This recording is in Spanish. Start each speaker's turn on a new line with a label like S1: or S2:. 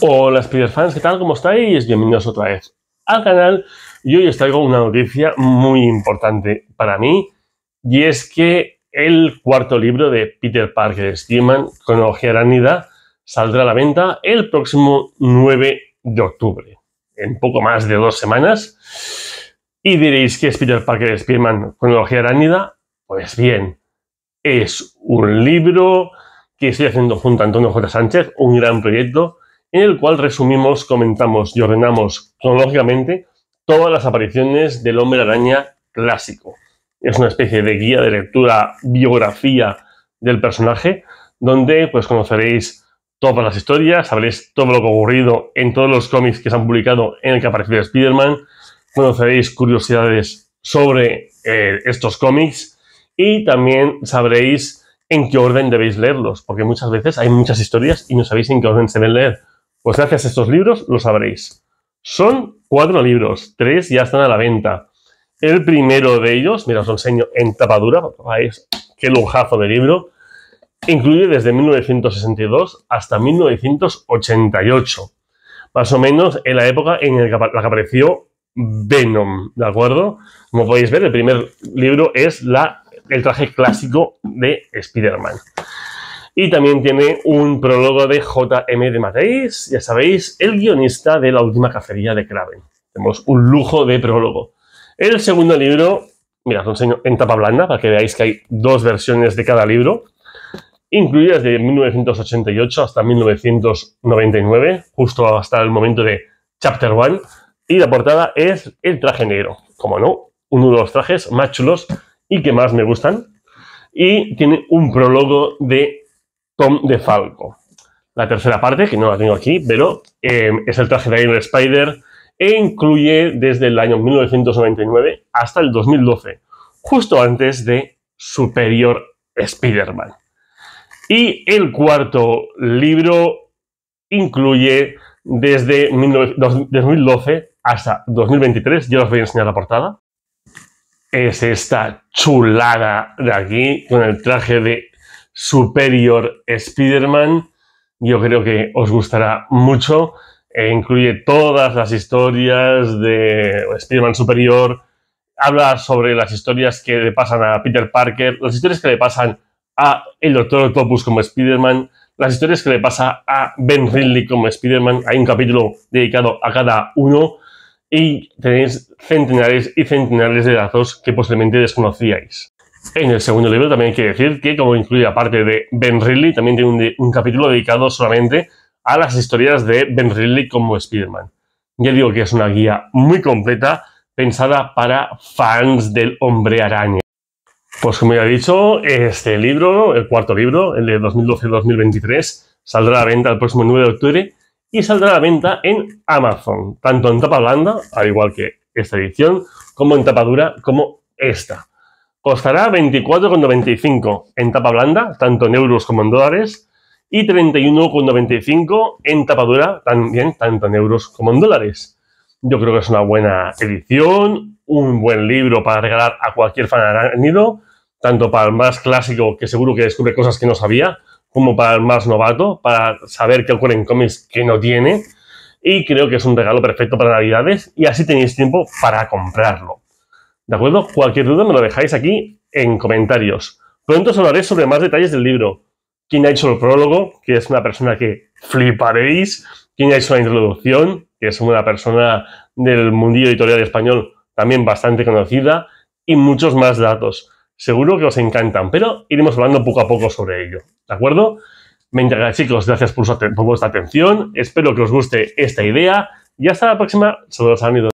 S1: Hola spider ¿qué tal? ¿Cómo estáis? Bienvenidos otra vez al canal y hoy os traigo una noticia muy importante para mí y es que el cuarto libro de Peter Parker Steeman Cronología Aránida, saldrá a la venta el próximo 9 de octubre, en poco más de dos semanas. Y diréis que es Peter Parker Spiderman Cronología Aránida. Pues bien, es un libro que estoy haciendo junto a Antonio J. Sánchez, un gran proyecto en el cual resumimos, comentamos y ordenamos cronológicamente todas las apariciones del hombre araña clásico. Es una especie de guía de lectura, biografía del personaje, donde pues conoceréis todas las historias, sabréis todo lo que ha ocurrido en todos los cómics que se han publicado en el que apareció Spider-Man, conoceréis curiosidades sobre eh, estos cómics y también sabréis en qué orden debéis leerlos, porque muchas veces hay muchas historias y no sabéis en qué orden se deben leer. Pues gracias a estos libros lo sabréis. Son cuatro libros, tres ya están a la venta. El primero de ellos, mira, os lo enseño en tapadura, veis qué lujazo de libro, incluye desde 1962 hasta 1988, más o menos en la época en la que apareció Venom, ¿de acuerdo? Como podéis ver, el primer libro es el traje clásico de Spider-Man. Y también tiene un prólogo de J.M. de Mateis, ya sabéis, el guionista de La última cacería de Kraven. Tenemos un lujo de prólogo. El segundo libro, mira, os enseño en tapa blanda para que veáis que hay dos versiones de cada libro, incluidas de 1988 hasta 1999, justo hasta el momento de Chapter 1. Y la portada es el traje negro, como no, uno de los trajes más chulos y que más me gustan. Y tiene un prólogo de Tom de Falco. La tercera parte, que no la tengo aquí, pero em, es el traje de Iron Spider e incluye desde el año 1999 hasta el 2012, justo antes de Superior Spider-Man. Y el cuarto libro incluye desde 2012 hasta 2023, yo os voy a enseñar la portada, es esta chulada de aquí con el traje de Superior Spider-Man. Yo creo que os gustará mucho. E incluye todas las historias de Spider-Man Superior. Habla sobre las historias que le pasan a Peter Parker, las historias que le pasan a el Doctor Octopus como Spider-Man, las historias que le pasa a Ben Ridley como Spider-Man. Hay un capítulo dedicado a cada uno y tenéis centenares y centenares de datos que posiblemente desconocíais. En el segundo libro también hay que decir que, como incluye aparte de Ben Ridley, también tiene un, capítulo dedicado solamente a las historias de Ben Ridley como Spider-Man. Ya digo que es una guía muy completa pensada para fans del hombre araña. Pues como ya he dicho, este libro, el cuarto libro, el de 2012-2023, saldrá a la venta el próximo 9 de octubre y saldrá a la venta en Amazon, tanto en tapa blanda, al igual que esta edición, como en tapa dura, como esta. Costará 24,95 en tapa blanda, tanto en euros como en dólares, y 31,95 en tapa dura, también tanto en euros como en dólares. Yo creo que es una buena edición, un buen libro para regalar a cualquier fan arácnido, tanto para el más clásico, que seguro que descubre cosas que no sabía, como para el más novato, para saber qué ocurre en cómics que no tiene. Y creo que es un regalo perfecto para Navidades y así tenéis tiempo para comprarlo. ¿De acuerdo? Cualquier duda me lo dejáis aquí en comentarios. Pronto os hablaré sobre más detalles del libro. Quién ha hecho el prólogo, que es una persona que fliparéis. Quién ha hecho la introducción, que es una persona del mundillo editorial español también bastante conocida. Y muchos más datos. Seguro que os encantan, pero iremos hablando poco a poco sobre ello. ¿De acuerdo? Me encanta, chicos, gracias por, por vuestra atención. Espero que os guste esta idea y hasta la próxima. Saludos, amigos.